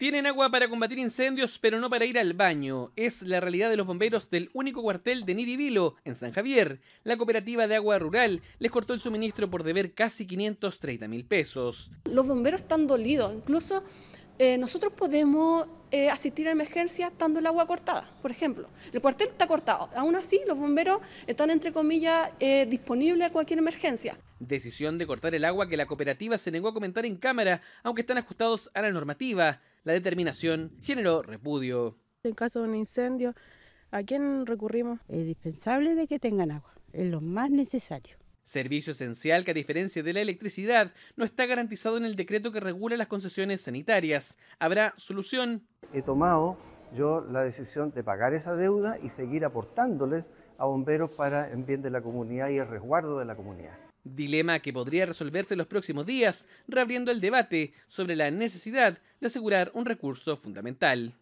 Tienen agua para combatir incendios, pero no para ir al baño. Es la realidad de los bomberos del único cuartel de Niribilo, en San Javier. La cooperativa de agua rural les cortó el suministro por deber casi 530 mil pesos. Los bomberos están dolidos, incluso eh, nosotros podemos eh, asistir a emergencias estando el agua cortada, por ejemplo. El cuartel está cortado, aún así los bomberos están, entre comillas, eh, disponibles a cualquier emergencia. Decisión de cortar el agua que la cooperativa se negó a comentar en cámara, aunque están ajustados a la normativa la determinación generó repudio. En caso de un incendio, ¿a quién recurrimos? Es indispensable de que tengan agua, es lo más necesario. Servicio esencial que a diferencia de la electricidad no está garantizado en el decreto que regula las concesiones sanitarias. Habrá solución. He tomado yo la decisión de pagar esa deuda y seguir aportándoles a bomberos para el bien de la comunidad y el resguardo de la comunidad. Dilema que podría resolverse en los próximos días, reabriendo el debate sobre la necesidad de asegurar un recurso fundamental.